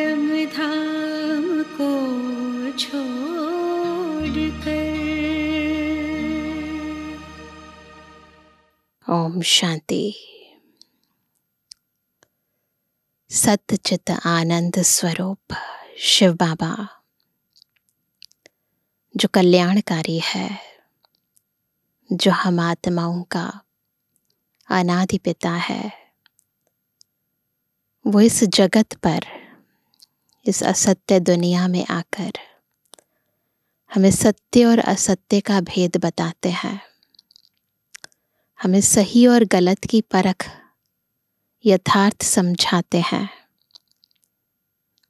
परम धाम को ओम शांति सत्यचित आनंद स्वरूप शिव बाबा जो कल्याणकारी है जो हम आत्माओं का अनादि पिता है वो इस जगत पर इस असत्य दुनिया में आकर हमें सत्य और असत्य का भेद बताते हैं हमें सही और गलत की परख यथार्थ समझाते हैं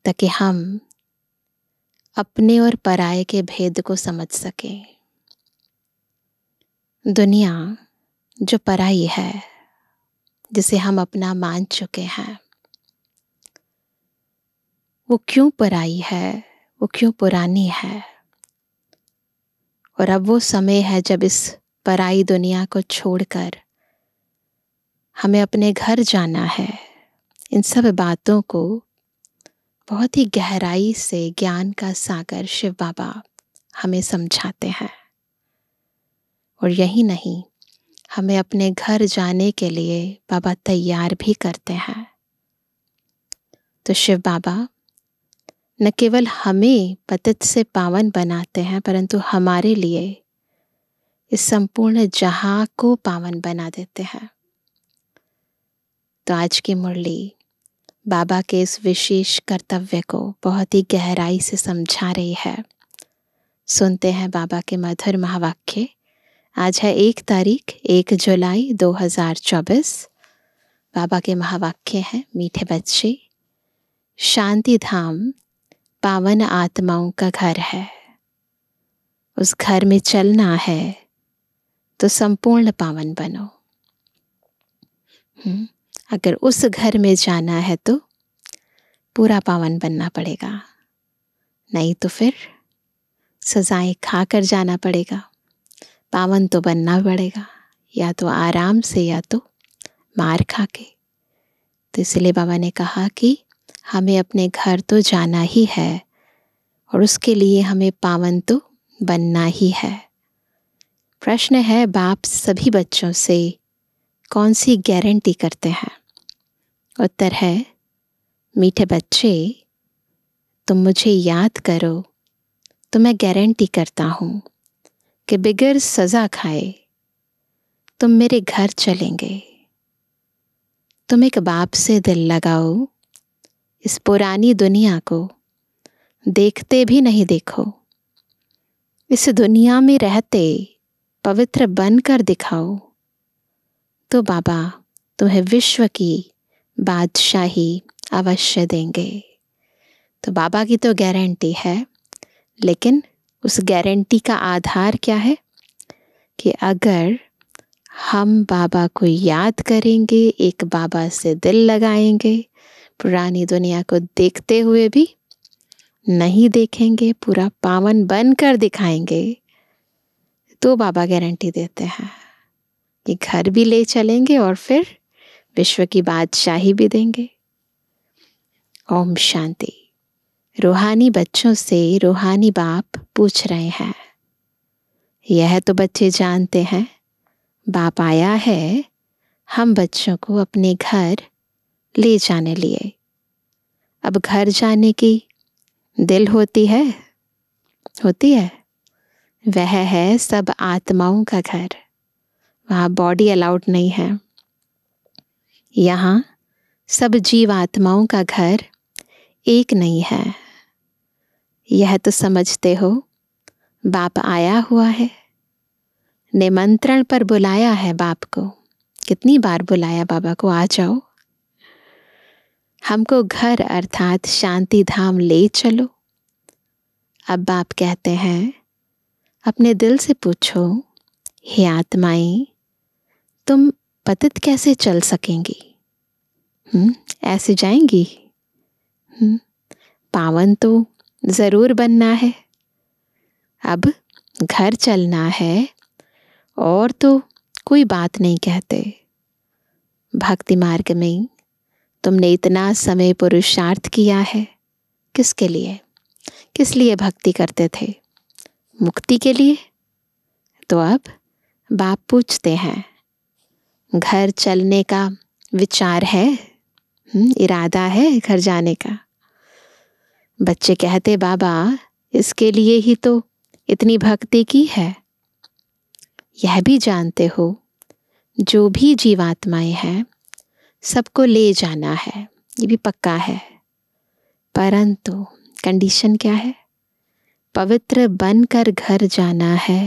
ताकि हम अपने और पराये के भेद को समझ सकें दुनिया जो पराई है जिसे हम अपना मान चुके हैं वो क्यों पराई है वो क्यों पुरानी है और अब वो समय है जब इस पराई दुनिया को छोड़कर हमें अपने घर जाना है इन सब बातों को बहुत ही गहराई से ज्ञान का सागर शिव बाबा हमें समझाते हैं और यही नहीं हमें अपने घर जाने के लिए बाबा तैयार भी करते हैं तो शिव बाबा न केवल हमें पतित से पावन बनाते हैं परंतु हमारे लिए इस संपूर्ण जहाँ को पावन बना देते हैं तो आज की मुरली बाबा के इस विशेष कर्तव्य को बहुत ही गहराई से समझा रही है सुनते हैं बाबा के मधुर महावाक्य आज है एक तारीख एक जुलाई 2024 बाबा के महावाक्य हैं मीठे बच्चे शांति धाम पावन आत्माओं का घर है उस घर में चलना है तो संपूर्ण पावन बनो हम्म, अगर उस घर में जाना है तो पूरा पावन बनना पड़ेगा नहीं तो फिर सजाएं खा कर जाना पड़ेगा पावन तो बनना पड़ेगा या तो आराम से या तो मार खा के तो इसलिए बाबा ने कहा कि हमें अपने घर तो जाना ही है और उसके लिए हमें पावन तो बनना ही है प्रश्न है बाप सभी बच्चों से कौन सी गारंटी करते हैं उत्तर है मीठे बच्चे तुम मुझे याद करो तो मैं गारंटी करता हूँ कि बिगर सज़ा खाए तुम मेरे घर चलेंगे तुम एक बाप से दिल लगाओ इस पुरानी दुनिया को देखते भी नहीं देखो इस दुनिया में रहते पवित्र बनकर दिखाओ तो बाबा तुम्हें विश्व की बादशाही अवश्य देंगे तो बाबा की तो गारंटी है लेकिन उस गारंटी का आधार क्या है कि अगर हम बाबा को याद करेंगे एक बाबा से दिल लगाएंगे पुरानी दुनिया को देखते हुए भी नहीं देखेंगे पूरा पावन बन कर दिखाएंगे तो बाबा गारंटी देते हैं कि घर भी ले चलेंगे और फिर विश्व की बादशाही भी देंगे ओम शांति रूहानी बच्चों से रूहानी बाप पूछ रहे हैं यह तो बच्चे जानते हैं बाप आया है हम बच्चों को अपने घर ले जाने लिए अब घर जाने की दिल होती है होती है वह है सब आत्माओं का घर वहाँ बॉडी अलाउड नहीं है यहाँ सब जीव आत्माओं का घर एक नहीं है यह तो समझते हो बाप आया हुआ है निमंत्रण पर बुलाया है बाप को कितनी बार बुलाया बाबा को आ जाओ हमको घर अर्थात शांति धाम ले चलो अब बाप कहते हैं अपने दिल से पूछो हे आत्माएं तुम पतित कैसे चल सकेंगी हुँ? हम्म, ऐसे जाएंगी हुँ? हम्म, पावन तो ज़रूर बनना है अब घर चलना है और तो कोई बात नहीं कहते भक्ति मार्ग में तुमने इतना समय पुरुषार्थ किया है किसके लिए किस लिए भक्ति करते थे मुक्ति के लिए तो अब बाप पूछते हैं घर चलने का विचार है हम्म, इरादा है घर जाने का बच्चे कहते बाबा इसके लिए ही तो इतनी भक्ति की है यह भी जानते हो जो भी जीवात्माएं हैं सबको ले जाना है ये भी पक्का है परंतु कंडीशन क्या है पवित्र बनकर घर जाना है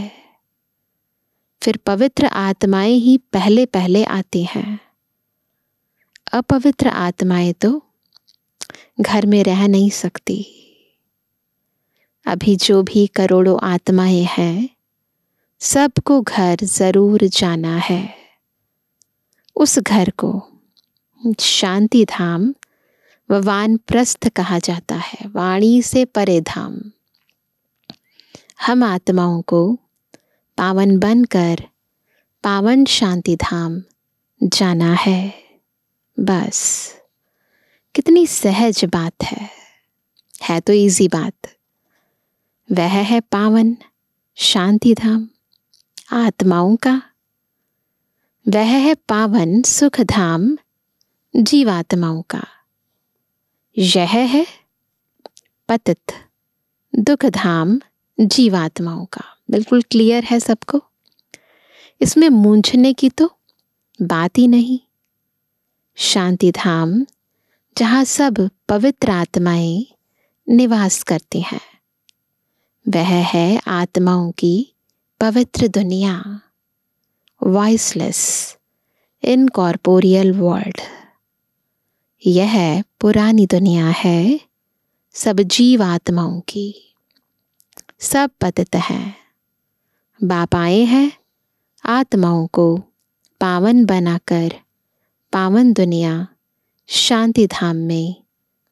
फिर पवित्र आत्माएं ही पहले पहले आती हैं अपवित्र आत्माएं तो घर में रह नहीं सकती अभी जो भी करोड़ों आत्माएं हैं सबको घर ज़रूर जाना है उस घर को शांति धाम व वानप्रस्थ कहा जाता है वाणी से परे धाम हम आत्माओं को पावन बनकर पावन शांति धाम जाना है बस कितनी सहज बात है है तो इजी बात वह है पावन शांति धाम आत्माओं का वह है पावन सुख धाम जीवात्माओं का यह है पतित दुख धाम जीवात्माओं का बिल्कुल क्लियर है सबको इसमें मूंझने की तो बात ही नहीं शांति धाम जहाँ सब पवित्र आत्माएं निवास करती हैं वह है आत्माओं की पवित्र दुनिया वॉइसलेस इनकॉर्पोरियल वर्ल्ड यह पुरानी दुनिया है सब जीव आत्माओं की सब पतित हैं बाप आए हैं आत्माओं को पावन बनाकर पावन दुनिया शांति धाम में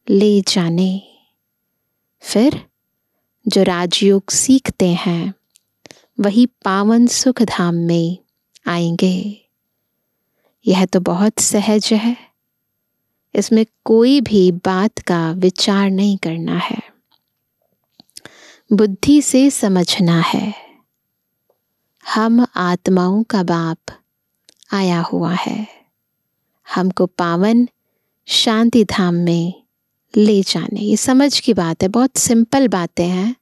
ले जाने फिर जो राजयोग सीखते हैं वही पावन सुख धाम में आएंगे यह तो बहुत सहज है इसमें कोई भी बात का विचार नहीं करना है बुद्धि से समझना है हम आत्माओं का बाप आया हुआ है हमको पावन शांति धाम में ले जाने ये समझ की बात है बहुत सिंपल बातें हैं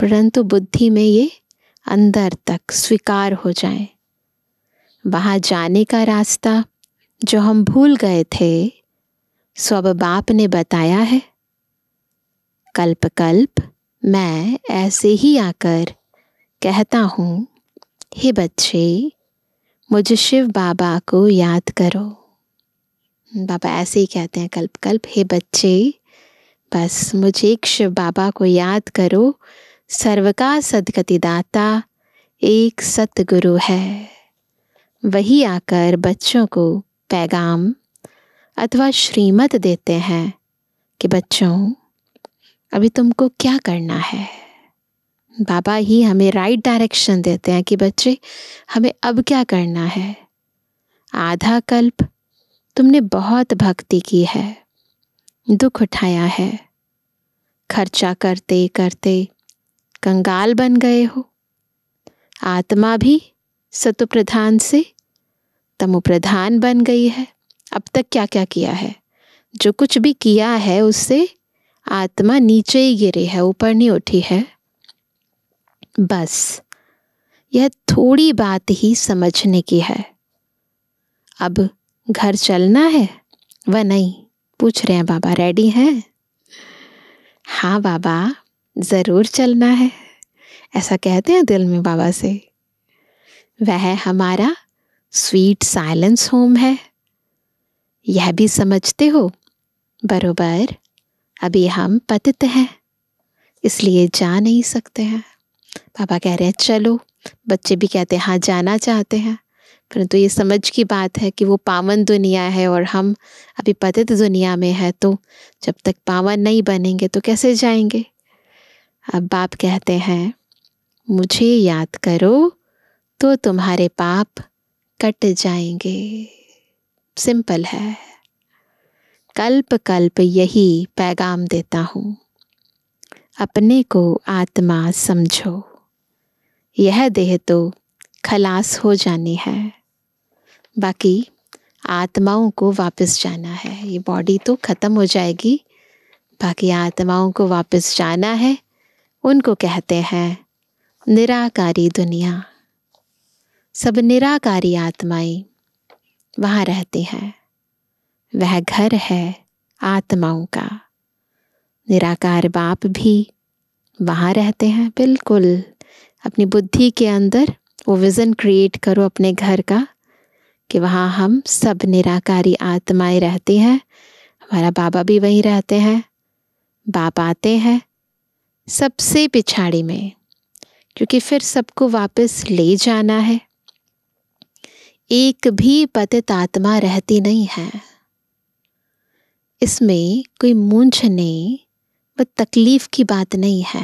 परंतु बुद्धि में ये अंदर तक स्वीकार हो जाए वहाँ जाने का रास्ता जो हम भूल गए थे स्वब बाप ने बताया है कल्प कल्प मैं ऐसे ही आकर कहता हूँ हे बच्चे मुझे शिव बाबा को याद करो बाबा ऐसे ही कहते हैं कल्प कल्प हे बच्चे बस मुझे एक शिव बाबा को याद करो सर्व का सदगतिदाता एक सतगुरु है वही आकर बच्चों को पैगाम अथवा श्रीमत देते हैं कि बच्चों अभी तुमको क्या करना है बाबा ही हमें राइट डायरेक्शन देते हैं कि बच्चे हमें अब क्या करना है आधा कल्प तुमने बहुत भक्ति की है दुख उठाया है खर्चा करते करते कंगाल बन गए हो आत्मा भी सतुप्रधान से तमुप्रधान बन गई है अब तक क्या क्या किया है जो कुछ भी किया है उससे आत्मा नीचे ही गिरी है ऊपर नहीं उठी है बस यह थोड़ी बात ही समझने की है अब घर चलना है वह नहीं पूछ रहे हैं बाबा रेडी हैं हाँ बाबा ज़रूर चलना है ऐसा कहते हैं दिल में बाबा से वह हमारा स्वीट साइलेंस होम है यह भी समझते हो बरोबर अभी हम पतित हैं इसलिए जा नहीं सकते हैं पापा कह रहे हैं चलो बच्चे भी कहते हैं हाँ जाना चाहते हैं परंतु तो ये समझ की बात है कि वो पावन दुनिया है और हम अभी पतित दुनिया में है तो जब तक पावन नहीं बनेंगे तो कैसे जाएंगे अब बाप कहते हैं मुझे याद करो तो तुम्हारे पाप कट जाएंगे सिंपल है कल्प कल्प यही पैगाम देता हूँ अपने को आत्मा समझो यह देह तो खलास हो जानी है बाकी आत्माओं को वापस जाना है ये बॉडी तो ख़त्म हो जाएगी बाकी आत्माओं को वापस जाना है उनको कहते हैं निराकारी दुनिया सब निराकारी आत्माएं वहाँ रहते हैं वह घर है आत्माओं का निराकार बाप भी वहाँ रहते हैं बिल्कुल अपनी बुद्धि के अंदर वो विज़न क्रिएट करो अपने घर का कि वहाँ हम सब निराकारी आत्माएं रहती हैं हमारा बाबा भी वहीं रहते हैं बाप आते हैं सबसे पिछाड़ी में क्योंकि फिर सबको वापस ले जाना है एक भी पतित आत्मा रहती नहीं है इसमें कोई नहीं व तकलीफ की बात नहीं है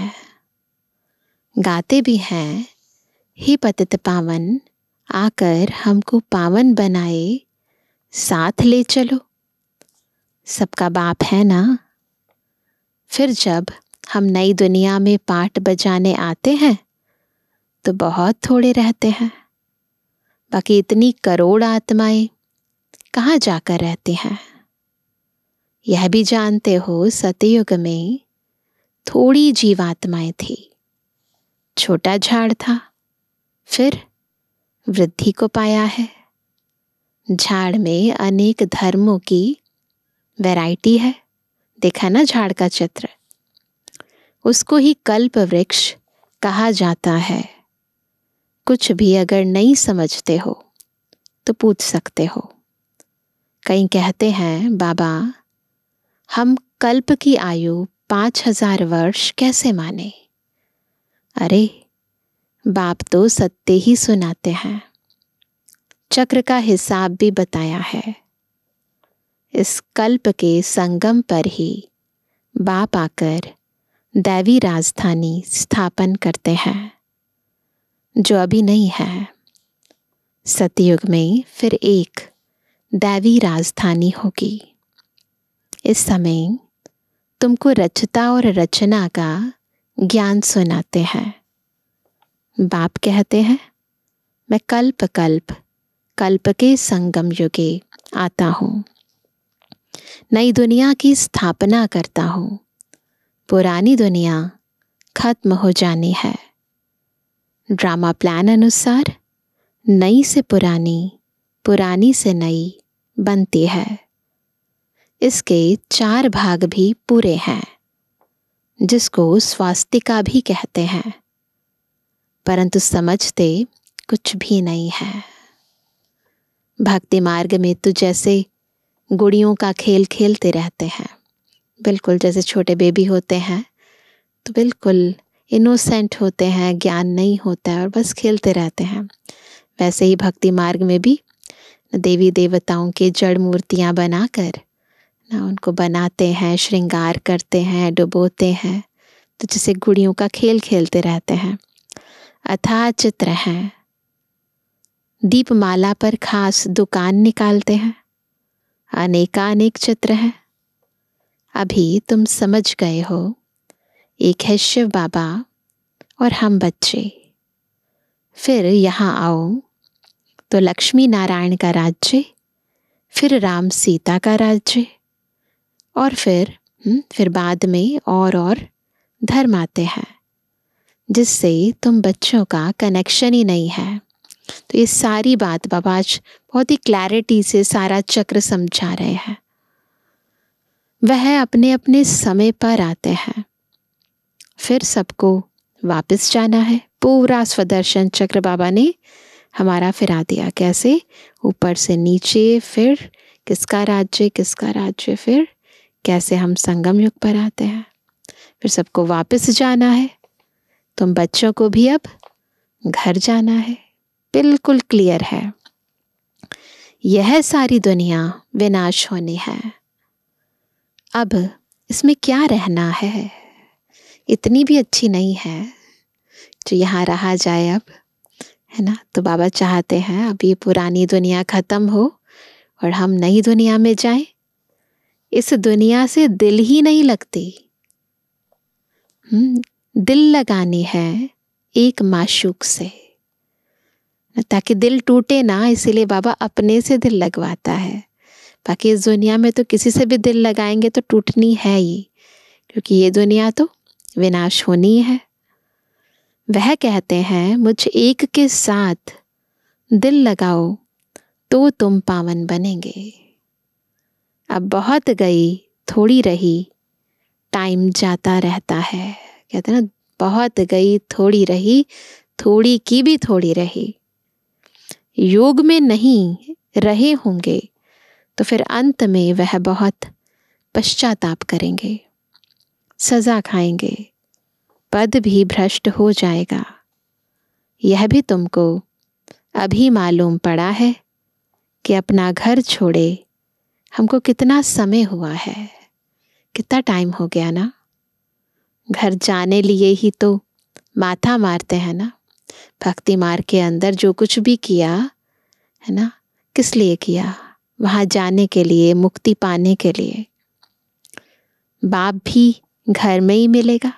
गाते भी हैं ही पतित पावन आकर हमको पावन बनाए साथ ले चलो सबका बाप है ना फिर जब हम नई दुनिया में पाठ बजाने आते हैं तो बहुत थोड़े रहते हैं बाकी इतनी करोड़ आत्माएं कहाँ जाकर रहती हैं यह भी जानते हो सतयुग में थोड़ी जीवात्माएं थी छोटा झाड़ था फिर वृद्धि को पाया है झाड़ में अनेक धर्मों की वैरायटी है देखा ना झाड़ का चित्र उसको ही कल्प वृक्ष कहा जाता है कुछ भी अगर नहीं समझते हो तो पूछ सकते हो कई कहते हैं बाबा हम कल्प की आयु पाँच हजार वर्ष कैसे माने अरे बाप तो सत्य ही सुनाते हैं चक्र का हिसाब भी बताया है इस कल्प के संगम पर ही बाप आकर दैवी राजधानी स्थापन करते हैं जो अभी नहीं है सतयुग में फिर एक दैवी राजधानी होगी इस समय तुमको रचता और रचना का ज्ञान सुनाते हैं बाप कहते हैं मैं कल्प कल्प कल्प के संगम युगे आता हूँ नई दुनिया की स्थापना करता हूँ पुरानी दुनिया खत्म हो जानी है ड्रामा प्लान अनुसार नई से पुरानी पुरानी से नई बनती है इसके चार भाग भी पूरे हैं जिसको स्वास्तिका भी कहते हैं परंतु समझते कुछ भी नहीं है भक्ति मार्ग में तो जैसे गुड़ियों का खेल खेलते रहते हैं बिल्कुल जैसे छोटे बेबी होते हैं तो बिल्कुल इनोसेंट होते हैं ज्ञान नहीं होता है और बस खेलते रहते हैं वैसे ही भक्ति मार्ग में भी देवी देवताओं के जड़ मूर्तियाँ बनाकर ना उनको बनाते हैं श्रृंगार करते हैं डुबोते हैं तो जैसे गुड़ियों का खेल खेलते रहते हैं अथा चित्र हैं दीपमाला पर खास दुकान निकालते हैं अनेकानेक चित्र हैं अभी तुम समझ गए हो एक है शिव बाबा और हम बच्चे फिर यहाँ आओ तो लक्ष्मी नारायण का राज्य फिर राम सीता का राज्य और फिर हम्म, फिर बाद में और और धर्म आते हैं जिससे तुम बच्चों का कनेक्शन ही नहीं है तो ये सारी बात बाबा आज बहुत ही क्लैरिटी से सारा चक्र समझा रहे हैं वह अपने अपने समय पर आते हैं फिर सबको वापस जाना है पूरा स्वदर्शन चक्र बाबा ने हमारा फिरा दिया कैसे ऊपर से नीचे फिर किसका राज्य किसका राज्य फिर कैसे हम संगम युग पर आते हैं फिर सबको वापस जाना है तुम बच्चों को भी अब घर जाना है बिल्कुल क्लियर है यह सारी दुनिया विनाश होनी है अब इसमें क्या रहना है इतनी भी अच्छी नहीं है जो यहाँ रहा जाए अब है ना तो बाबा चाहते हैं अब ये पुरानी दुनिया ख़त्म हो और हम नई दुनिया में जाएं इस दुनिया से दिल ही नहीं लगती हम्म, दिल लगानी है एक माशूक से ताकि दिल टूटे ना इसीलिए बाबा अपने से दिल लगवाता है बाकी इस दुनिया में तो किसी से भी दिल लगाएंगे तो टूटनी है ही क्योंकि ये दुनिया तो विनाश होनी है वह कहते हैं मुझ एक के साथ दिल लगाओ तो तुम पावन बनेंगे अब बहुत गई थोड़ी रही टाइम जाता रहता है कहते ना बहुत गई थोड़ी रही थोड़ी की भी थोड़ी रही योग में नहीं रहे होंगे तो फिर अंत में वह बहुत पश्चाताप करेंगे सजा खाएंगे पद भी भ्रष्ट हो जाएगा यह भी तुमको अभी मालूम पड़ा है कि अपना घर छोड़े हमको कितना समय हुआ है कितना टाइम हो गया ना घर जाने लिए ही तो माथा मारते हैं ना भक्ति मार के अंदर जो कुछ भी किया है ना किस लिए किया वहाँ जाने के लिए मुक्ति पाने के लिए बाप भी घर में ही मिलेगा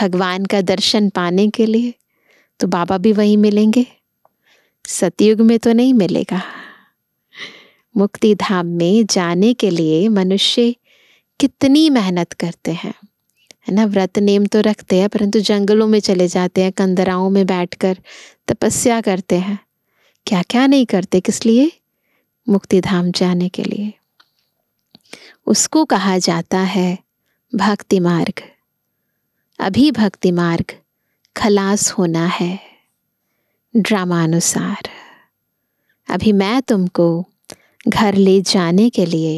भगवान का दर्शन पाने के लिए तो बाबा भी वहीं मिलेंगे सतयुग में तो नहीं मिलेगा मुक्ति धाम में जाने के लिए मनुष्य कितनी मेहनत करते हैं है ना व्रत नेम तो रखते हैं परंतु जंगलों में चले जाते हैं कंदराओं में बैठकर तपस्या करते हैं क्या क्या नहीं करते किस लिए मुक्ति धाम जाने के लिए उसको कहा जाता है भक्ति मार्ग अभी भक्ति मार्ग खलास होना है ड्रामानुसार अभी मैं तुमको घर ले जाने के लिए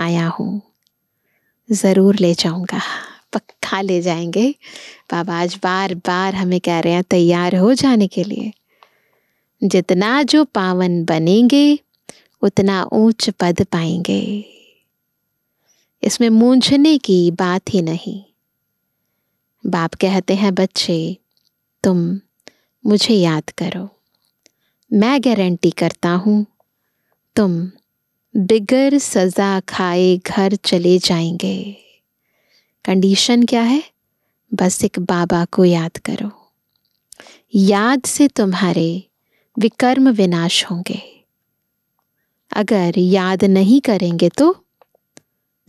आया हूँ ज़रूर ले जाऊँगा पक्का ले जाएंगे बाबा आज बार बार हमें कह रहे हैं तैयार हो जाने के लिए जितना जो पावन बनेंगे उतना ऊंच पद पाएंगे इसमें मूंझने की बात ही नहीं बाप कहते हैं बच्चे तुम मुझे याद करो मैं गारंटी करता हूँ तुम बिगर सज़ा खाए घर चले जाएंगे कंडीशन क्या है बस एक बाबा को याद करो याद से तुम्हारे विकर्म विनाश होंगे अगर याद नहीं करेंगे तो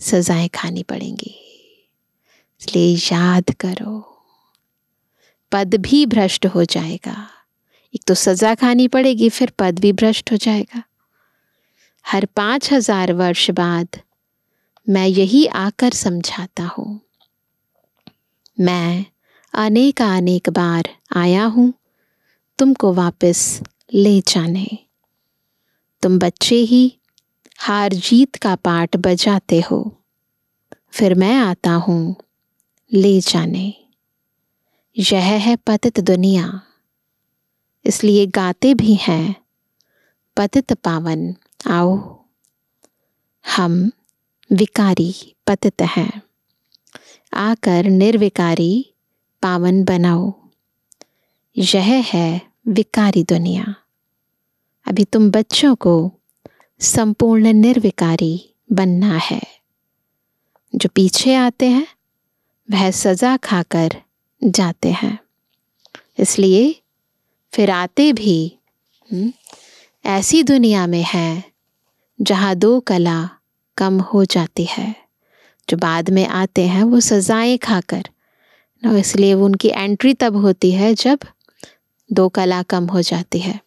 सजाएं खानी पड़ेंगी इसलिए याद करो पद भी भ्रष्ट हो जाएगा एक तो सजा खानी पड़ेगी फिर पद भी भ्रष्ट हो जाएगा हर पांच हजार वर्ष बाद मैं यही आकर समझाता हूं मैं अनेक अनेक बार आया हूं तुमको वापस ले जाने तुम बच्चे ही हार जीत का पाठ बजाते हो फिर मैं आता हूँ ले जाने यह है पतित दुनिया इसलिए गाते भी हैं पतित पावन आओ हम विकारी पतित हैं आकर निर्विकारी पावन बनाओ यह है विकारी दुनिया अभी तुम बच्चों को संपूर्ण निर्विकारी बनना है जो पीछे आते हैं वह सजा खाकर जाते हैं इसलिए फिर आते भी हम्म, ऐसी दुनिया में हैं जहाँ दो कला कम हो जाती है जो बाद में आते हैं वो सजाएं खाकर ना इसलिए उनकी एंट्री तब होती है जब दो कला कम हो जाती है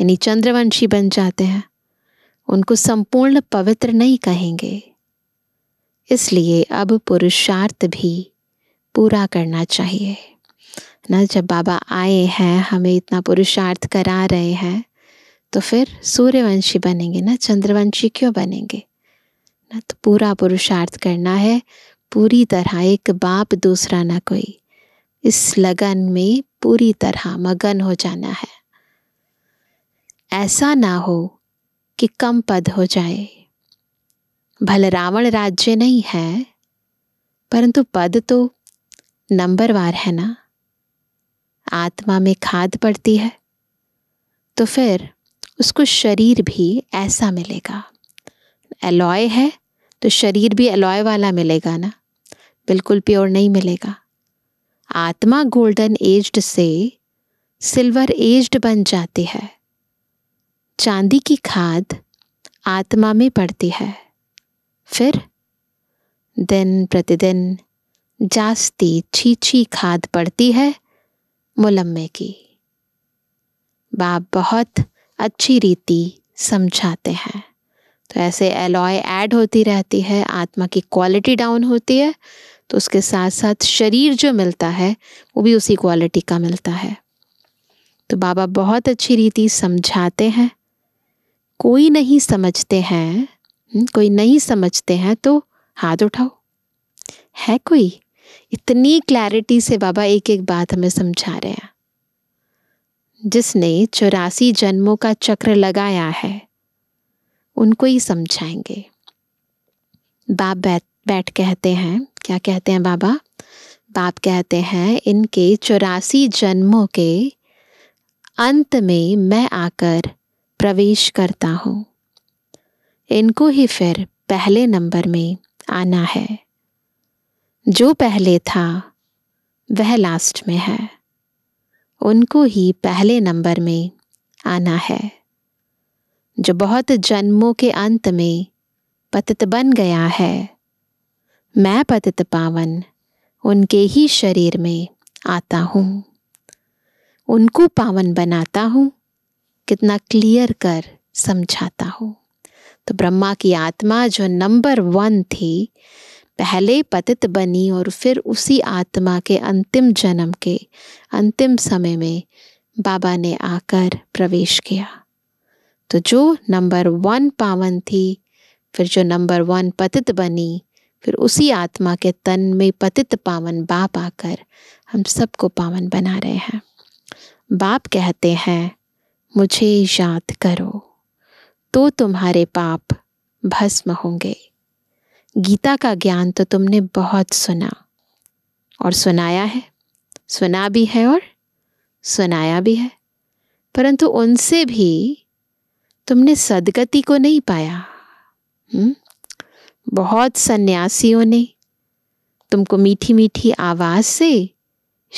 यानी चंद्रवंशी बन जाते हैं उनको संपूर्ण पवित्र नहीं कहेंगे इसलिए अब पुरुषार्थ भी पूरा करना चाहिए ना जब बाबा आए हैं हमें इतना पुरुषार्थ करा रहे हैं तो फिर सूर्यवंशी बनेंगे ना चंद्रवंशी क्यों बनेंगे ना तो पूरा पुरुषार्थ करना है पूरी तरह एक बाप दूसरा ना कोई इस लगन में पूरी तरह मगन हो जाना है ऐसा ना हो कि कम पद हो जाए भल रावण राज्य नहीं है परंतु पद तो नंबरवार है ना आत्मा में खाद पड़ती है तो फिर उसको शरीर भी ऐसा मिलेगा एलॉय है तो शरीर भी एलॉय वाला मिलेगा ना बिल्कुल प्योर नहीं मिलेगा आत्मा गोल्डन एज्ड से सिल्वर एज्ड बन जाती है चांदी की खाद आत्मा में पड़ती है फिर दिन प्रतिदिन जास्ती छीछी खाद पड़ती है मुलम्मे की बाप बहुत अच्छी रीति समझाते हैं तो ऐसे एलॉय ऐड होती रहती है आत्मा की क्वालिटी डाउन होती है तो उसके साथ साथ शरीर जो मिलता है वो भी उसी क्वालिटी का मिलता है तो बाबा बहुत अच्छी रीति समझाते हैं कोई नहीं समझते हैं हम्म, कोई नहीं समझते हैं तो हाथ उठाओ है कोई इतनी क्लैरिटी से बाबा एक एक बात हमें समझा रहे हैं जिसने चौरासी जन्मों का चक्र लगाया है उनको ही समझाएंगे बाप बैठ बैठ कहते हैं क्या कहते हैं बाबा बाप कहते हैं इनके चौरासी जन्मों के अंत में मैं आकर प्रवेश करता हूँ इनको ही फिर पहले नंबर में आना है जो पहले था वह लास्ट में है उनको ही पहले नंबर में आना है जो बहुत जन्मों के अंत में पतित बन गया है मैं पतित पावन उनके ही शरीर में आता हूँ उनको पावन बनाता हूँ कितना क्लियर कर समझाता हूँ तो ब्रह्मा की आत्मा जो नंबर वन थी पहले पतित बनी और फिर उसी आत्मा के अंतिम जन्म के अंतिम समय में बाबा ने आकर प्रवेश किया तो जो नंबर वन पावन थी फिर जो नंबर वन पतित बनी फिर उसी आत्मा के तन में पतित पावन बाप आकर हम सबको पावन बना रहे हैं बाप कहते हैं मुझे याद करो तो तुम्हारे पाप भस्म होंगे गीता का ज्ञान तो तुमने बहुत सुना और सुनाया है सुना भी है और सुनाया भी है परंतु उनसे भी तुमने सदगति को नहीं पाया हुँ? हम्म? बहुत सन्यासियों ने तुमको मीठी मीठी आवाज़ से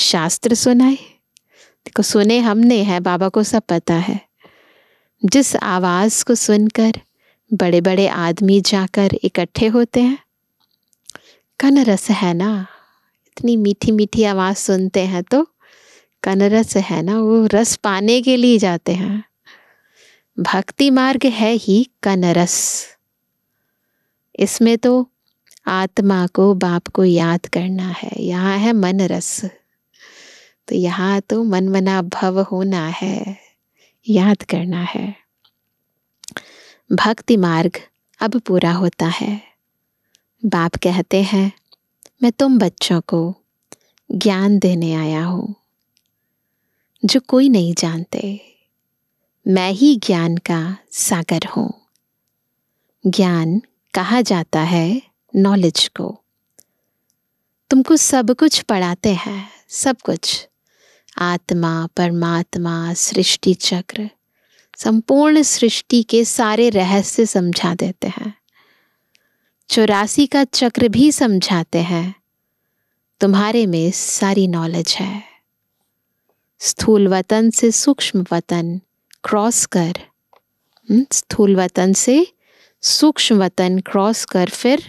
शास्त्र सुनाए देखो सुने हमने है बाबा को सब पता है जिस आवाज़ को सुनकर बड़े बड़े आदमी जाकर इकट्ठे होते हैं कनरस है ना इतनी मीठी मीठी आवाज़ सुनते हैं तो कनरस है ना वो रस पाने के लिए जाते हैं भक्ति मार्ग है ही कनरस इसमें तो आत्मा को बाप को याद करना है यहाँ है मन रस तो यहाँ तो मनमना भव होना है याद करना है भक्ति मार्ग अब पूरा होता है बाप कहते हैं मैं तुम बच्चों को ज्ञान देने आया हूँ जो कोई नहीं जानते मैं ही ज्ञान का सागर हूँ ज्ञान कहा जाता है नॉलेज को तुमको सब कुछ पढ़ाते हैं सब कुछ आत्मा परमात्मा सृष्टि चक्र संपूर्ण सृष्टि के सारे रहस्य समझा देते हैं चौरासी का चक्र भी समझाते हैं तुम्हारे में सारी नॉलेज है स्थूल वतन से सूक्ष्म वतन क्रॉस कर हम्म, स्थूल वतन से सूक्ष्म वतन क्रॉस कर फिर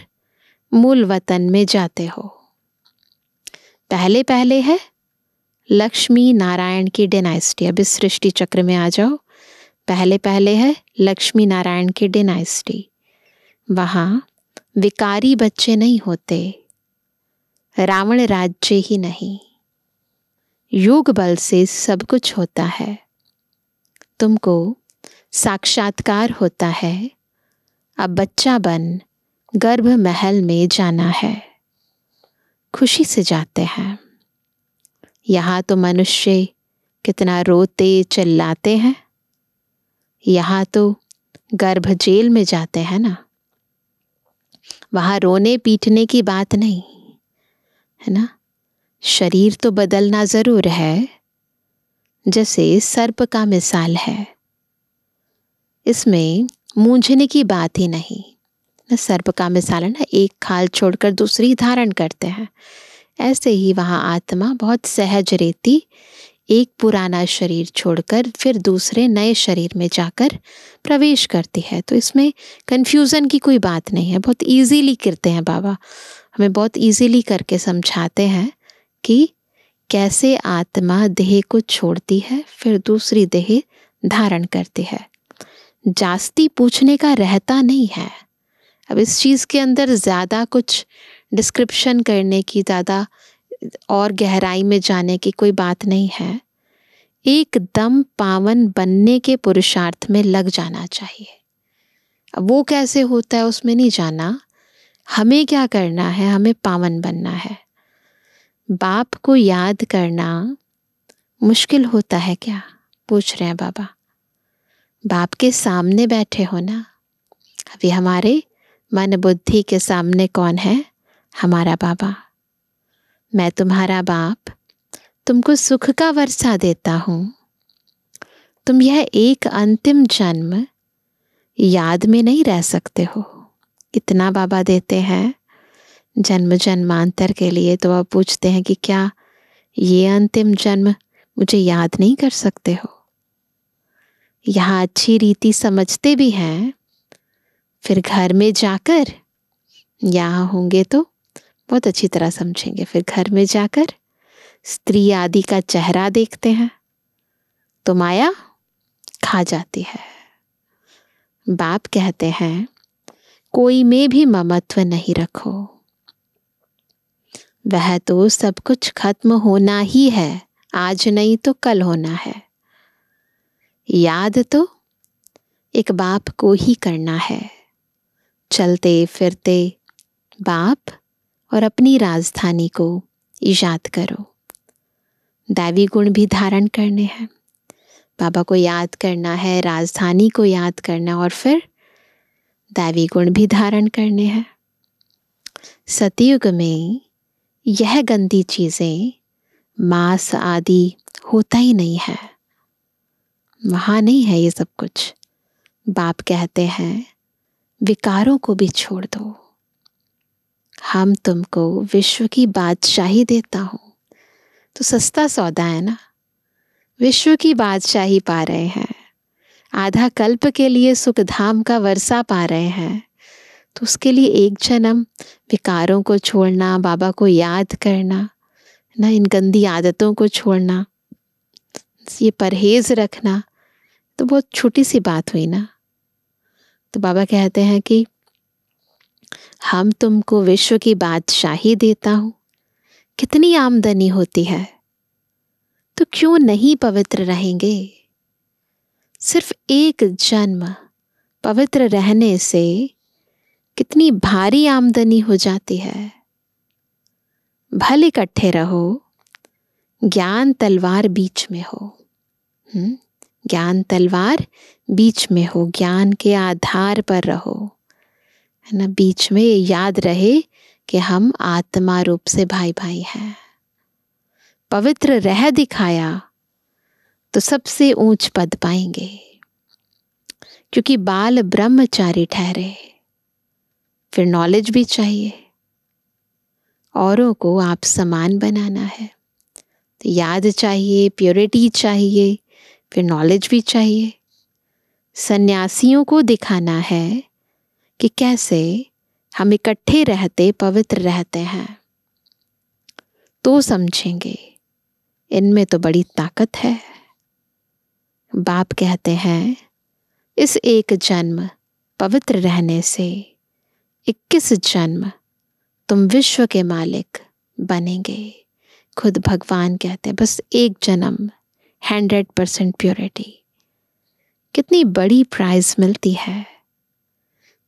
मूल वतन में जाते हो पहले पहले है लक्ष्मी नारायण की डेनाइस्टी अब इस सृष्टि चक्र में आ जाओ पहले पहले है लक्ष्मी नारायण की डेनाइस्टी वहाँ विकारी बच्चे नहीं होते रावण राज्य ही नहीं योग बल से सब कुछ होता है तुमको साक्षात्कार होता है अब बच्चा बन गर्भ महल में जाना है खुशी से जाते हैं यहाँ तो मनुष्य कितना रोते चिल्लाते हैं यहाँ तो गर्भ जेल में जाते हैं ना वहाँ रोने पीटने की बात नहीं है ना शरीर तो बदलना ज़रूर है जैसे सर्प का मिसाल है इसमें मूंझने की बात ही नहीं ना सर्प का मिसाल है ना एक खाल छोड़कर दूसरी धारण करते हैं ऐसे ही वहाँ आत्मा बहुत सहज रहती एक पुराना शरीर छोड़कर फिर दूसरे नए शरीर में जाकर प्रवेश करती है तो इसमें कन्फ्यूज़न की कोई बात नहीं है बहुत इजीली करते हैं बाबा हमें बहुत इजीली करके समझाते हैं कि कैसे आत्मा देह को छोड़ती है फिर दूसरी देह धारण करती है जास्ती पूछने का रहता नहीं है अब इस चीज़ के अंदर ज़्यादा कुछ डिस्क्रिप्शन करने की ज़्यादा और गहराई में जाने की कोई बात नहीं है एकदम पावन बनने के पुरुषार्थ में लग जाना चाहिए अब वो कैसे होता है उसमें नहीं जाना हमें क्या करना है हमें पावन बनना है बाप को याद करना मुश्किल होता है क्या पूछ रहे हैं बाबा बाप के सामने बैठे हो ना अभी हमारे मन बुद्धि के सामने कौन है हमारा बाबा मैं तुम्हारा बाप तुमको सुख का वर्षा देता हूँ तुम यह एक अंतिम जन्म याद में नहीं रह सकते हो इतना बाबा देते हैं जन्म जन्मांतर के लिए तो आप पूछते हैं कि क्या ये अंतिम जन्म मुझे याद नहीं कर सकते हो यहाँ अच्छी रीति समझते भी हैं फिर घर में जाकर यहाँ होंगे तो बहुत अच्छी तरह समझेंगे फिर घर में जाकर स्त्री आदि का चेहरा देखते हैं तो माया खा जाती है बाप कहते हैं कोई में भी ममत्व नहीं रखो वह तो सब कुछ खत्म होना ही है आज नहीं तो कल होना है याद तो एक बाप को ही करना है चलते फिरते बाप और अपनी राजधानी को ईजाद करो दैवी गुण भी धारण करने हैं बाबा को याद करना है राजधानी को याद करना और फिर दैवी गुण भी धारण करने हैं सतयुग में यह गंदी चीज़ें मांस आदि होता ही नहीं है वहाँ नहीं है ये सब कुछ बाप कहते हैं विकारों को भी छोड़ दो हम तुमको विश्व की बादशाही देता हूँ तो सस्ता सौदा है ना विश्व की बादशाही पा रहे हैं आधा कल्प के लिए सुख धाम का वर्षा पा रहे हैं तो उसके लिए एक जन्म विकारों को छोड़ना बाबा को याद करना ना इन गंदी आदतों को छोड़ना ये परहेज रखना तो बहुत छोटी सी बात हुई ना तो बाबा कहते हैं कि हम तुमको विश्व की बादशाही देता हूँ कितनी आमदनी होती है तो क्यों नहीं पवित्र रहेंगे सिर्फ एक जन्म पवित्र रहने से कितनी भारी आमदनी हो जाती है भले इकट्ठे रहो ज्ञान तलवार बीच में हो हम्म, ज्ञान तलवार बीच में हो ज्ञान के आधार पर रहो है ना बीच में ये याद रहे कि हम आत्मा रूप से भाई भाई हैं पवित्र रह दिखाया तो सबसे ऊंच पद पाएंगे क्योंकि बाल ब्रह्मचारी ठहरे फिर नॉलेज भी चाहिए औरों को आप समान बनाना है तो याद चाहिए प्योरिटी चाहिए फिर नॉलेज भी चाहिए सन्यासियों को दिखाना है कि कैसे हम इकट्ठे रहते पवित्र रहते हैं तो समझेंगे इनमें तो बड़ी ताकत है बाप कहते हैं इस एक जन्म पवित्र रहने से इक्कीस जन्म तुम विश्व के मालिक बनेंगे खुद भगवान कहते हैं बस एक जन्म हंड्रेड परसेंट प्योरिटी कितनी बड़ी प्राइज मिलती है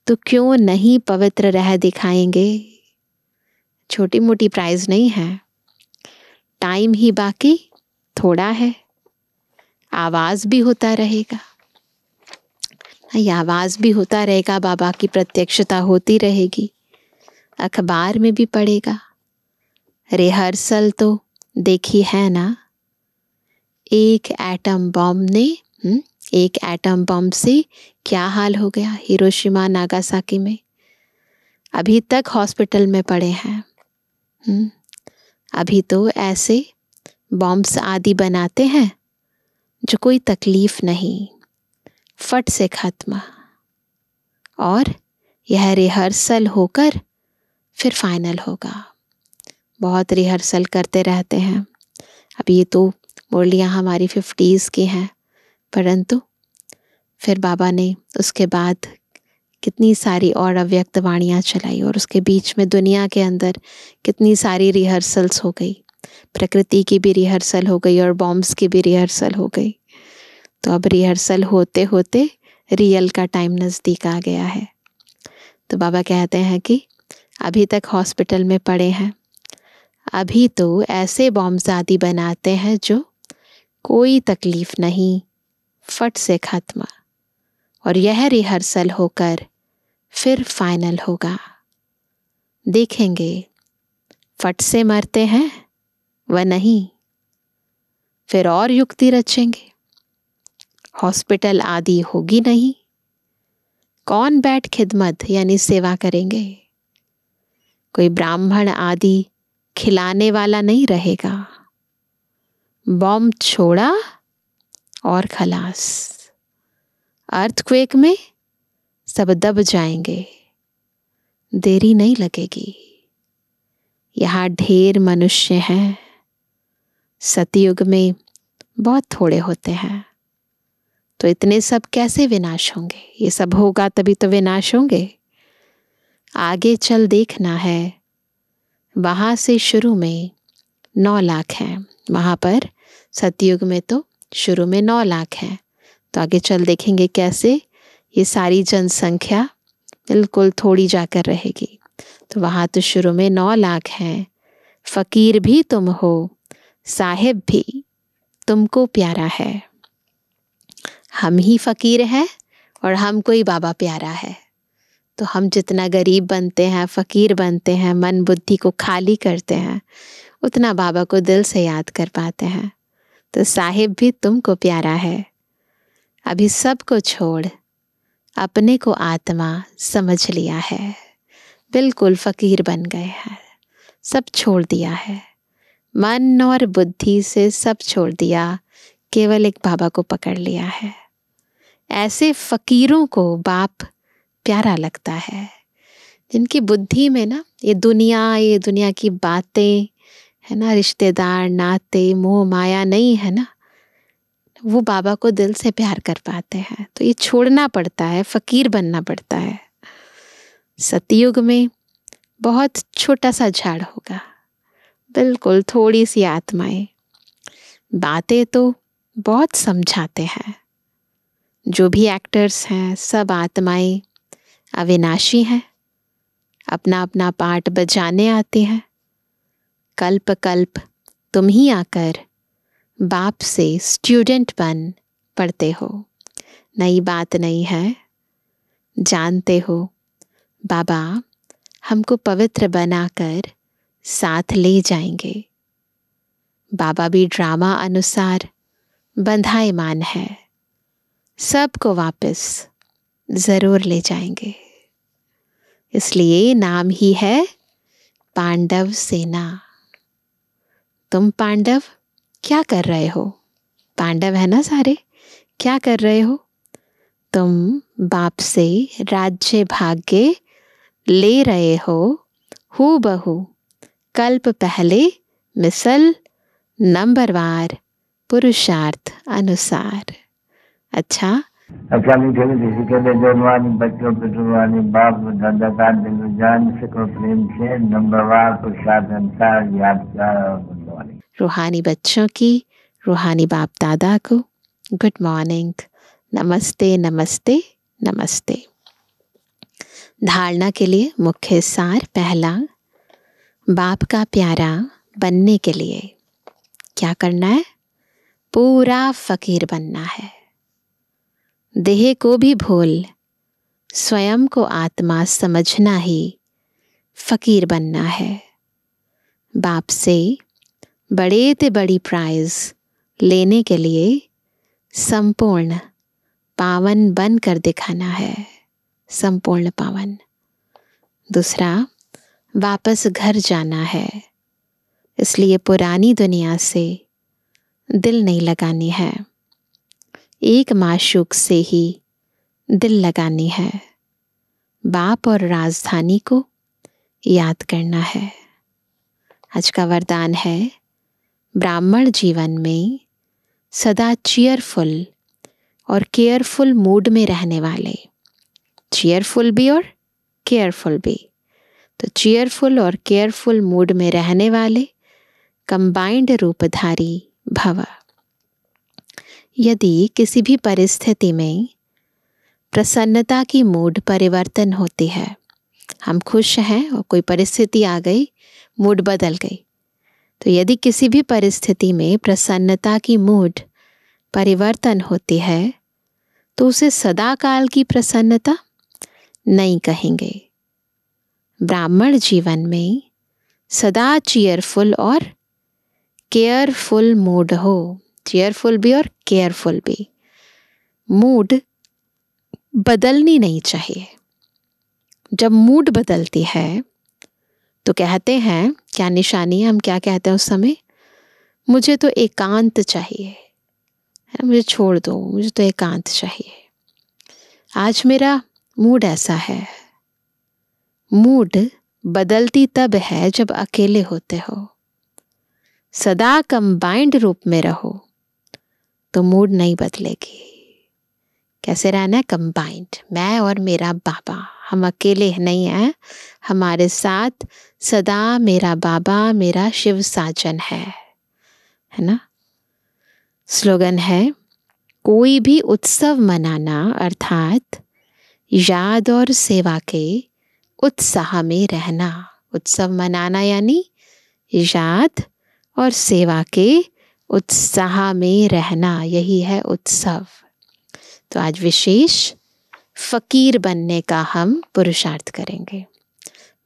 तो क्यों नहीं पवित्र रह दिखाएंगे छोटी मोटी प्राइज नहीं है टाइम ही बाकी थोड़ा है आवाज़ भी होता रहेगा ये आवाज़ भी होता रहेगा बाबा की प्रत्यक्षता होती रहेगी अखबार में भी पड़ेगा रिहर्सल तो देखी है ना एक एटम बॉम्ब ने हम्म? एक एटम बम से क्या हाल हो गया हिरोशिमा नागासाकी में अभी तक हॉस्पिटल में पड़े हैं हम्म, अभी तो ऐसे बॉम्ब्स आदि बनाते हैं जो कोई तकलीफ नहीं फट से ख़त्म और यह रिहर्सल होकर फिर फाइनल होगा बहुत रिहर्सल करते रहते हैं अब ये तो मुरलियाँ हमारी फिफ्टीज़ की हैं परंतु फिर बाबा ने उसके बाद कितनी सारी और अव्यक्त वाणियाँ चलाई और उसके बीच में दुनिया के अंदर कितनी सारी रिहर्सल्स हो गई प्रकृति की भी रिहर्सल हो गई और बॉम्ब्स की भी रिहर्सल हो गई तो अब रिहर्सल होते होते रियल का टाइम नज़दीक आ गया है तो बाबा कहते हैं कि अभी तक हॉस्पिटल में पड़े हैं अभी तो ऐसे बॉम्ब आदि बनाते हैं जो कोई तकलीफ़ नहीं फट से खत्म और यह रिहर्सल होकर फिर फाइनल होगा देखेंगे फट से मरते हैं व नहीं फिर और युक्ति रचेंगे हॉस्पिटल आदि होगी नहीं कौन बैठ खिदमत यानी सेवा करेंगे कोई ब्राह्मण आदि खिलाने वाला नहीं रहेगा बॉम्ब छोड़ा और खलास अर्थक्वेक में सब दब जाएंगे देरी नहीं लगेगी यहाँ ढेर मनुष्य हैं सतयुग में बहुत थोड़े होते हैं तो इतने सब कैसे विनाश होंगे ये सब होगा तभी तो विनाश होंगे आगे चल देखना है वहाँ से शुरू में नौ लाख हैं वहाँ पर सतयुग में तो शुरू में नौ लाख है तो आगे चल देखेंगे कैसे ये सारी जनसंख्या बिल्कुल थोड़ी जाकर रहेगी तो वहाँ तो शुरू में नौ लाख हैं फ़कीर भी तुम हो साहेब भी तुमको प्यारा है हम ही फ़कीर हैं और हमको ही बाबा प्यारा है तो हम जितना गरीब बनते हैं फ़कीर बनते हैं मन बुद्धि को खाली करते हैं उतना बाबा को दिल से याद कर पाते हैं तो साहिब भी तुमको प्यारा है अभी सब को छोड़ अपने को आत्मा समझ लिया है बिल्कुल फकीर बन गए हैं सब छोड़ दिया है मन और बुद्धि से सब छोड़ दिया केवल एक बाबा को पकड़ लिया है ऐसे फकीरों को बाप प्यारा लगता है जिनकी बुद्धि में ना ये दुनिया ये दुनिया की बातें है ना रिश्तेदार नाते मोह माया नहीं है ना वो बाबा को दिल से प्यार कर पाते हैं तो ये छोड़ना पड़ता है फ़कीर बनना पड़ता है सतयुग में बहुत छोटा सा झाड़ होगा बिल्कुल थोड़ी सी आत्माएं बातें तो बहुत समझाते हैं जो भी एक्टर्स हैं सब आत्माएं अविनाशी हैं अपना अपना पार्ट बजाने आते हैं कल्प कल्प तुम ही आकर बाप से स्टूडेंट बन पढ़ते हो नई बात नहीं है जानते हो बाबा हमको पवित्र बनाकर साथ ले जाएंगे बाबा भी ड्रामा अनुसार बंधाएमान है सबको वापस ज़रूर ले जाएंगे इसलिए नाम ही है पांडव सेना तुम पांडव क्या कर रहे हो पांडव है ना सारे क्या कर रहे हो तुम बाप से राज्य भाग्य ले रहे हो हु बहु कल्प पहले मिसल नंबरवार पुरुषार्थ अनुसार अच्छा अच्छा ठेली किसी के लिए जनवानी बच्चों पे टुरवानी बाप दादा दादी जान से को प्रेम से नंबरवार पुरुषार्थ अनुसार याद मॉर्निंग रूहानी बच्चों की रूहानी बाप दादा को गुड मॉर्निंग नमस्ते नमस्ते नमस्ते धारणा के लिए मुख्य सार पहला बाप का प्यारा बनने के लिए क्या करना है पूरा फकीर बनना है देह को भी भूल स्वयं को आत्मा समझना ही फकीर बनना है बाप से बड़े ते बड़ी प्राइज लेने के लिए संपूर्ण पावन बन कर दिखाना है संपूर्ण पावन दूसरा वापस घर जाना है इसलिए पुरानी दुनिया से दिल नहीं लगानी है एक माशूक से ही दिल लगानी है बाप और राजधानी को याद करना है आज का वरदान है ब्राह्मण जीवन में सदा चीयरफुल और केयरफुल मूड में रहने वाले चीयरफुल भी और केयरफुल भी तो चीयरफुल और केयरफुल मूड में रहने वाले कंबाइंड रूपधारी भव यदि किसी भी परिस्थिति में प्रसन्नता की मूड परिवर्तन होती है हम खुश हैं और कोई परिस्थिति आ गई मूड बदल गई तो यदि किसी भी परिस्थिति में प्रसन्नता की मूड परिवर्तन होती है तो उसे सदाकाल की प्रसन्नता नहीं कहेंगे ब्राह्मण जीवन में सदा चेयरफुल और केयरफुल मूड हो चेयरफुल भी और केयरफुल भी मूड बदलनी नहीं चाहिए जब मूड बदलती है तो कहते हैं क्या निशानी है हम क्या कहते हैं उस समय मुझे तो एकांत चाहिए मुझे छोड़ दो मुझे तो एकांत चाहिए आज मेरा मूड ऐसा है मूड बदलती तब है जब अकेले होते हो सदा कंबाइंड रूप में रहो तो मूड नहीं बदलेगी कैसे रहना है कंबाइंड मैं और मेरा बाबा हम अकेले नहीं हैं हमारे साथ सदा मेरा बाबा मेरा शिव साजन है है ना स्लोगन है कोई भी उत्सव मनाना अर्थात याद और सेवा के उत्साह में रहना उत्सव मनाना यानी याद और सेवा के उत्साह में रहना यही है उत्सव तो आज विशेष फ़कीर बनने का हम पुरुषार्थ करेंगे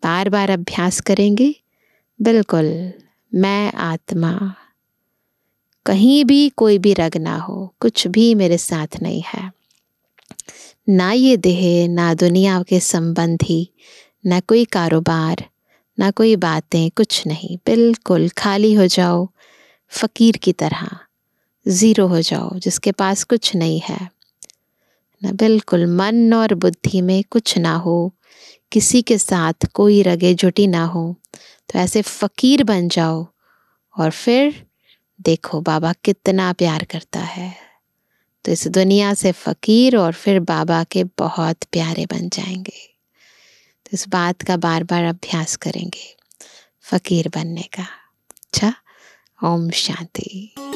बार बार अभ्यास करेंगे बिल्कुल मैं आत्मा कहीं भी कोई भी रग ना हो कुछ भी मेरे साथ नहीं है ना ये देह ना दुनिया के संबंधी ना कोई कारोबार ना कोई बातें कुछ नहीं बिल्कुल खाली हो जाओ फ़कीर की तरह ज़ीरो हो जाओ जिसके पास कुछ नहीं है रखना बिल्कुल मन और बुद्धि में कुछ ना हो किसी के साथ कोई रगे जुटी ना हो तो ऐसे फ़कीर बन जाओ और फिर देखो बाबा कितना प्यार करता है तो इस दुनिया से फ़कीर और फिर बाबा के बहुत प्यारे बन जाएंगे तो इस बात का बार बार अभ्यास करेंगे फ़कीर बनने का अच्छा ओम शांति